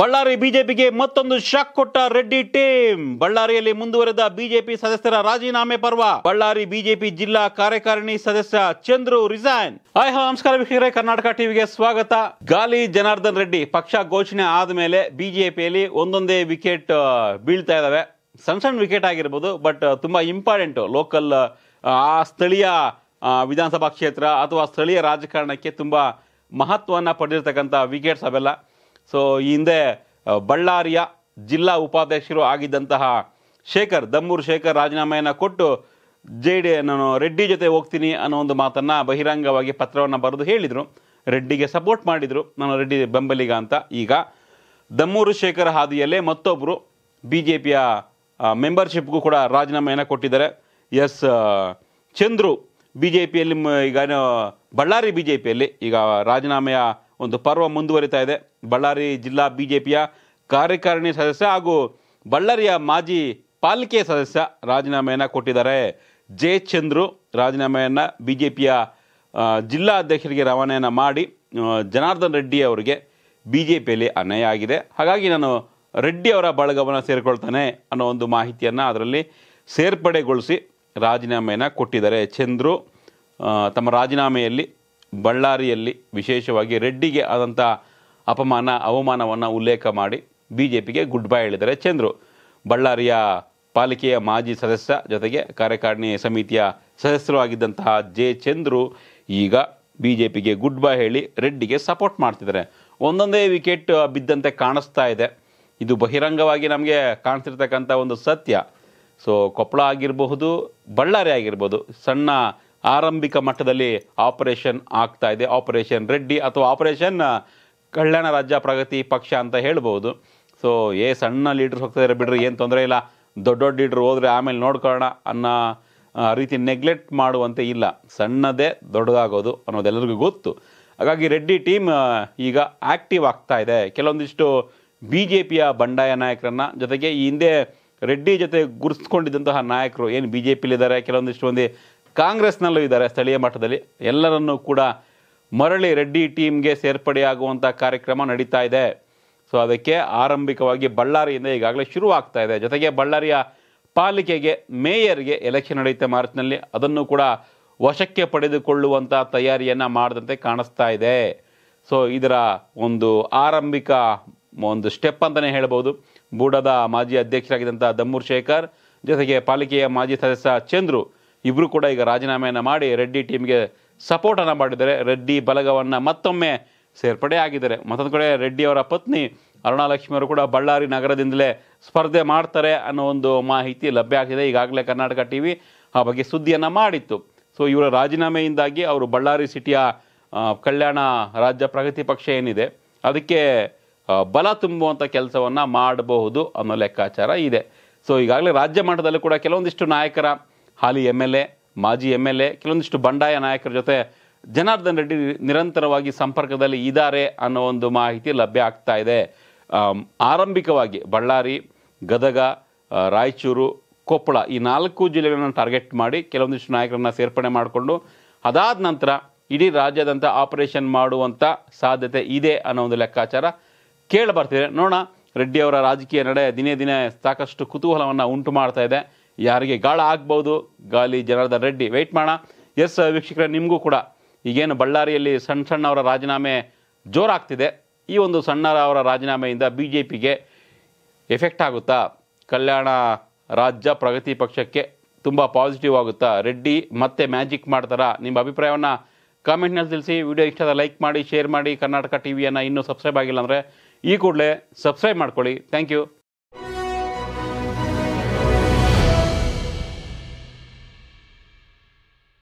ಬಳ್ಳಾರಿ ಬಿಜೆಪಿಗೆ ಮತ್ತೊಂದು ಶಾಕ್ ಕೊಟ್ಟ ರೆಡ್ಡಿ ಟೀಮ್ ಬಳ್ಳಾರಿಯಲ್ಲಿ ಮುಂದುವರೆದ ಬಿಜೆಪಿ ಸದಸ್ಯರ ರಾಜೀನಾಮೆ ಪರ್ವ ಬಳ್ಳಾರಿ ಬಿಜೆಪಿ ಜಿಲ್ಲಾ ಕಾರ್ಯಕಾರಿಣಿ ಸದಸ್ಯ ಚಂದ್ರು ರಿಸೈನ್ ಆಯ್ ನಮಸ್ಕಾರ ವೀಕ್ಷಕರೇ ಕರ್ನಾಟಕ ಟಿವಿಗೆ ಸ್ವಾಗತ ಗಾಲಿ ಜನಾರ್ದನ್ ರೆಡ್ಡಿ ಪಕ್ಷ ಘೋಷಣೆ ಆದ ಮೇಲೆ ಬಿಜೆಪಿಯಲ್ಲಿ ಒಂದೊಂದೇ ವಿಕೆಟ್ ಬೀಳ್ತಾ ಇದಾವೆ ಸಣ್ಣ ಸಣ್ಣ ವಿಕೆಟ್ ಆಗಿರ್ಬೋದು ಬಟ್ ತುಂಬಾ ಇಂಪಾರ್ಟೆಂಟ್ ಲೋಕಲ್ ಆ ಸ್ಥಳೀಯ ವಿಧಾನಸಭಾ ಕ್ಷೇತ್ರ ಅಥವಾ ಸ್ಥಳೀಯ ರಾಜಕಾರಣಕ್ಕೆ ತುಂಬಾ ಮಹತ್ವವನ್ನು ಪಡೆದಿರ್ತಕ್ಕಂಥ ವಿಕೆಟ್ಸ್ ಅವೆಲ್ಲ ಸೊ ಈ ಹಿಂದೆ ಬಳ್ಳಾರಿಯ ಜಿಲ್ಲಾ ಉಪಾಧ್ಯಕ್ಷರು ಆಗಿದ್ದಂತಹ ಶೇಖರ್ ದಮ್ಮೂರು ಶೇಖರ್ ರಾಜೀನಾಮೆಯನ್ನು ಕೊಟ್ಟು ಜೆ ಡಿ ನಾನು ರೆಡ್ಡಿ ಜೊತೆ ಹೋಗ್ತೀನಿ ಅನ್ನೋ ಒಂದು ಮಾತನ್ನು ಬಹಿರಂಗವಾಗಿ ಪತ್ರವನ್ನು ಬರೆದು ಹೇಳಿದರು ರೆಡ್ಡಿಗೆ ಸಪೋರ್ಟ್ ಮಾಡಿದರು ನಾನು ರೆಡ್ಡಿ ಬೆಂಬಲಿಗ ಅಂತ ಈಗ ದಮ್ಮೂರು ಶೇಖರ್ ಹಾದಿಯಲ್ಲೇ ಮತ್ತೊಬ್ಬರು ಬಿ ಜೆ ಪಿಯ ಮೆಂಬರ್ಶಿಪ್ಗೂ ಕೂಡ ರಾಜೀನಾಮೆಯನ್ನು ಕೊಟ್ಟಿದ್ದಾರೆ ಎಸ್ ಚಂದ್ರು ಬಿ ಜೆ ಪಿಯಲ್ಲಿ ಈಗ ಬಳ್ಳಾರಿ ಬಿ ಜೆ ಪಿಯಲ್ಲಿ ಈಗ ರಾಜೀನಾಮೆಯ ಒಂದು ಪರ್ವ ಮುಂದುವರಿತಾ ಇದೆ ಬಳ್ಳಾರಿ ಜಿಲ್ಲಾ ಬಿ ಜೆ ಪಿಯ ಕಾರ್ಯಕಾರಿಣಿ ಸದಸ್ಯ ಹಾಗೂ ಬಳ್ಳಾರಿಯ ಮಾಜಿ ಪಾಲಿಕೆ ಸದಸ್ಯ ರಾಜೀನಾಮೆಯನ್ನು ಕೊಟ್ಟಿದ್ದಾರೆ ಜೆ ಚಂದ್ರು ರಾಜೀನಾಮೆಯನ್ನು ಬಿ ಜೆ ಪಿಯ ಜಿಲ್ಲಾ ಅಧ್ಯಕ್ಷರಿಗೆ ರವಾನೆಯನ್ನು ಮಾಡಿ ಜನಾರ್ದನ್ ರೆಡ್ಡಿ ಅವರಿಗೆ ಬಿ ಜೆ ಪಿಯಲ್ಲಿ ಅನ್ಯಾಯ ಆಗಿದೆ ಹಾಗಾಗಿ ನಾನು ರೆಡ್ಡಿ ಅವರ ಬಳಗವನ್ನು ಸೇರಿಕೊಳ್ತಾನೆ ಅನ್ನೋ ಒಂದು ಮಾಹಿತಿಯನ್ನು ಅದರಲ್ಲಿ ಸೇರ್ಪಡೆಗೊಳಿಸಿ ರಾಜೀನಾಮೆಯನ್ನು ಕೊಟ್ಟಿದ್ದಾರೆ ಚಂದ್ರು ತಮ್ಮ ರಾಜೀನಾಮೆಯಲ್ಲಿ ಬಳ್ಳಾರಿಯಲ್ಲಿ ವಿಶೇಷವಾಗಿ ರೆಡ್ಡಿಗೆ ಆದಂಥ ಅಪಮಾನ ಅವಮಾನವನ್ನು ಉಲ್ಲೇಖ ಮಾಡಿ ಬಿ ಜೆ ಪಿಗೆ ಗುಡ್ ಬೈ ಹೇಳಿದ್ದಾರೆ ಚಂದ್ರು ಬಳ್ಳಾರಿಯ ಪಾಲಿಕೆಯ ಮಾಜಿ ಸದಸ್ಯ ಜೊತೆಗೆ ಕಾರ್ಯಕಾರಿಣಿ ಸಮಿತಿಯ ಸದಸ್ಯರು ಆಗಿದ್ದಂತಹ ಜೆ ಚಂದ್ರು ಈಗ ಬಿ ಜೆ ಪಿಗೆ ಗುಡ್ ಬೈ ಹೇಳಿ ರೆಡ್ಡಿಗೆ ಸಪೋರ್ಟ್ ಮಾಡ್ತಿದ್ದಾರೆ ಒಂದೊಂದೇ ವಿಕೆಟ್ ಬಿದ್ದಂತೆ ಕಾಣಿಸ್ತಾ ಇದೆ ಇದು ಬಹಿರಂಗವಾಗಿ ನಮಗೆ ಕಾಣಿಸ್ತಿರ್ತಕ್ಕಂಥ ಒಂದು ಸತ್ಯ ಸೊ ಕೊಪ್ಪಳ ಆಗಿರಬಹುದು ಬಳ್ಳಾರಿ ಆಗಿರ್ಬೋದು ಸಣ್ಣ ಆರಂಭಿಕ ಮಟ್ಟದಲ್ಲಿ ಆಪರೇಷನ್ ಆಗ್ತಾ ಇದೆ ಆಪರೇಷನ್ ರೆಡ್ಡಿ ಅಥವಾ ಆಪರೇಷನ್ ಕಲ್ಯಾಣ ರಾಜ್ಯ ಪ್ರಗತಿ ಪಕ್ಷ ಅಂತ ಹೇಳ್ಬೋದು ಸೊ ಏ ಸಣ್ಣ ಲೀಡ್ರ್ಸ್ ಹೋಗ್ತಾ ಇದ್ದಾರೆ ಬಿಡ್ರಿ ಏನು ತೊಂದರೆ ಇಲ್ಲ ದೊಡ್ಡ ದೊಡ್ಡ ಲೀಡ್ರ್ ಹೋದರೆ ಆಮೇಲೆ ನೋಡ್ಕೊಳ್ಳೋಣ ಅನ್ನೋ ರೀತಿ ನೆಗ್ಲೆಕ್ಟ್ ಮಾಡುವಂತೆ ಇಲ್ಲ ಸಣ್ಣದೇ ದೊಡ್ಡದಾಗೋದು ಅನ್ನೋದೆಲ್ಲರಿಗೂ ಗೊತ್ತು ಹಾಗಾಗಿ ರೆಡ್ಡಿ ಟೀಮ್ ಈಗ ಆ್ಯಕ್ಟಿವ್ ಆಗ್ತಾ ಇದೆ ಕೆಲವೊಂದಿಷ್ಟು ಬಿ ಜೆ ಪಿಯ ಬಂಡಾಯ ನಾಯಕರನ್ನು ಜೊತೆಗೆ ಈ ಹಿಂದೆ ರೆಡ್ಡಿ ಜೊತೆ ಗುರುತಿಸ್ಕೊಂಡಿದ್ದಂತಹ ನಾಯಕರು ಏನು ಬಿ ಜೆ ಪಿಲಿದ್ದಾರೆ ಕೆಲವೊಂದಿಷ್ಟು ಮಂದಿ ಕಾಂಗ್ರೆಸ್ನಲ್ಲೂ ಇದ್ದಾರೆ ಸ್ಥಳೀಯ ಮಟ್ಟದಲ್ಲಿ ಎಲ್ಲರನ್ನೂ ಕೂಡ ಮರಳಿ ರೆಡ್ಡಿ ಟೀಮ್ಗೆ ಸೇರ್ಪಡೆಯಾಗುವಂಥ ಕಾರ್ಯಕ್ರಮ ನಡೀತಾ ಇದೆ ಸೊ ಅದಕ್ಕೆ ಆರಂಭಿಕವಾಗಿ ಬಳ್ಳಾರಿಯಿಂದ ಈಗಾಗಲೇ ಆಗ್ತಾ ಇದೆ ಜೊತೆಗೆ ಬಳ್ಳಾರಿಯ ಪಾಲಿಕೆಗೆ ಮೇಯರ್ಗೆ ಎಲೆಕ್ಷನ್ ನಡೆಯುತ್ತೆ ಮಾರ್ಚ್ನಲ್ಲಿ ಅದನ್ನು ಕೂಡ ವಶಕ್ಕೆ ಪಡೆದುಕೊಳ್ಳುವಂಥ ತಯಾರಿಯನ್ನು ಮಾಡಿದಂತೆ ಕಾಣಿಸ್ತಾ ಇದೆ ಸೊ ಇದರ ಒಂದು ಆರಂಭಿಕ ಒಂದು ಸ್ಟೆಪ್ ಅಂತಲೇ ಹೇಳ್ಬೋದು ಬೂಡದ ಮಾಜಿ ಅಧ್ಯಕ್ಷರಾಗಿದ್ದಂಥ ದಮ್ಮೂರ್ ಶೇಖರ್ ಜೊತೆಗೆ ಪಾಲಿಕೆಯ ಮಾಜಿ ಸದಸ್ಯ ಚಂದ್ರು ಇಬ್ಬರು ಕೂಡ ಈಗ ರಾಜೀನಾಮೆಯನ್ನು ಮಾಡಿ ರೆಡ್ಡಿ ಟೀಮ್ಗೆ ಸಪೋರ್ಟನ್ನು ಮಾಡಿದ್ದಾರೆ ರೆಡ್ಡಿ ಬಲಗವನ್ನು ಮತ್ತೊಮ್ಮೆ ಸೇರ್ಪಡೆ ಆಗಿದ್ದಾರೆ ಮತ್ತೊಂದು ಕಡೆ ರೆಡ್ಡಿ ಅವರ ಪತ್ನಿ ಅರುಣಾಲಕ್ಷ್ಮಿಯವರು ಕೂಡ ಬಳ್ಳಾರಿ ನಗರದಿಂದಲೇ ಸ್ಪರ್ಧೆ ಮಾಡ್ತಾರೆ ಅನ್ನೋ ಒಂದು ಮಾಹಿತಿ ಲಭ್ಯ ಆಗ್ತಿದೆ ಈಗಾಗಲೇ ಕರ್ನಾಟಕ ಟಿ ವಿ ಆ ಬಗ್ಗೆ ಸುದ್ದಿಯನ್ನು ಮಾಡಿತ್ತು ಸೊ ಇವರ ರಾಜೀನಾಮೆಯಿಂದಾಗಿ ಅವರು ಬಳ್ಳಾರಿ ಸಿಟಿಯ ಕಲ್ಯಾಣ ರಾಜ್ಯ ಪ್ರಗತಿ ಪಕ್ಷ ಏನಿದೆ ಅದಕ್ಕೆ ಬಲ ತುಂಬುವಂಥ ಕೆಲಸವನ್ನು ಮಾಡಬಹುದು ಅನ್ನೋ ಲೆಕ್ಕಾಚಾರ ಇದೆ ಸೊ ಈಗಾಗಲೇ ರಾಜ್ಯ ಮಟ್ಟದಲ್ಲೂ ಕೂಡ ಕೆಲವೊಂದಿಷ್ಟು ನಾಯಕರ ಹಾಲಿ ಎಮ್ ಎಲ್ ಎ ಮಾಜಿ ಎಮ್ ಎಲ್ ಎ ಕೆಲವೊಂದಿಷ್ಟು ಬಂಡಾಯ ನಾಯಕರ ಜೊತೆ ಜನಾರ್ದನ್ ರೆಡ್ಡಿ ನಿರಂತರವಾಗಿ ಸಂಪರ್ಕದಲ್ಲಿ ಇದ್ದಾರೆ ಅನ್ನೋ ಒಂದು ಮಾಹಿತಿ ಲಭ್ಯ ಆಗ್ತಾ ಇದೆ ಆರಂಭಿಕವಾಗಿ ಬಳ್ಳಾರಿ ಗದಗ ರಾಯಚೂರು ಕೊಪ್ಪಳ ಈ ನಾಲ್ಕು ಜಿಲ್ಲೆಗಳನ್ನು ಟಾರ್ಗೆಟ್ ಮಾಡಿ ಕೆಲವೊಂದಿಷ್ಟು ನಾಯಕರನ್ನ ಸೇರ್ಪಡೆ ಮಾಡಿಕೊಂಡು ಅದಾದ ನಂತರ ಇಡೀ ರಾಜ್ಯದಂತ ಆಪರೇಷನ್ ಮಾಡುವಂಥ ಸಾಧ್ಯತೆ ಇದೆ ಅನ್ನೋ ಒಂದು ಲೆಕ್ಕಾಚಾರ ಕೇಳಿ ಬರ್ತಿದೆ ನೋಡೋಣ ರೆಡ್ಡಿಯವರ ರಾಜಕೀಯ ನಡೆ ದಿನೇ ದಿನೇ ಸಾಕಷ್ಟು ಕುತೂಹಲವನ್ನು ಉಂಟು ಮಾಡ್ತಾ ಇದೆ ಯಾರಿಗೆ ಗಾಳ ಆಗ್ಬೋದು ಗಾಲಿ ಜನಾರ್ದನ್ ರೆಡ್ಡಿ ವೆಯ್ಟ್ ಮಾಡೋಣ ಎಸ್ ವೀಕ್ಷಕರೇ ನಿಮಗೂ ಕೂಡ ಈಗೇನು ಬಳ್ಳಾರಿಯಲ್ಲಿ ಸಣ್ಣ ಸಣ್ಣ ಅವರ ರಾಜೀನಾಮೆ ಜೋರಾಗ್ತಿದೆ ಈ ಒಂದು ಸಣ್ಣ ಅವರ ರಾಜೀನಾಮೆಯಿಂದ ಬಿ ಜೆ ಪಿಗೆ ಎಫೆಕ್ಟ್ ಆಗುತ್ತಾ ಕಲ್ಯಾಣ ರಾಜ್ಯ ಪ್ರಗತಿ ಪಕ್ಷಕ್ಕೆ ತುಂಬ ಪಾಸಿಟಿವ್ ಆಗುತ್ತಾ ರೆಡ್ಡಿ ಮತ್ತೆ ಮ್ಯಾಜಿಕ್ ಮಾಡ್ತಾರಾ ನಿಮ್ಮ ಅಭಿಪ್ರಾಯವನ್ನು ಕಾಮೆಂಟ್ನಲ್ಲಿ ತಿಳಿಸಿ ವಿಡಿಯೋ ಆದರೆ ಲೈಕ್ ಮಾಡಿ ಶೇರ್ ಮಾಡಿ ಕರ್ನಾಟಕ ಟಿ ವಿಯನ್ನು ಇನ್ನೂ ಸಬ್ಸ್ಕ್ರೈಬ್ ಆಗಿಲ್ಲ ಅಂದರೆ ಈ ಕೂಡಲೇ ಸಬ್ಸ್ಕ್ರೈಬ್ ಮಾಡ್ಕೊಳ್ಳಿ ಥ್ಯಾಂಕ್ ಯು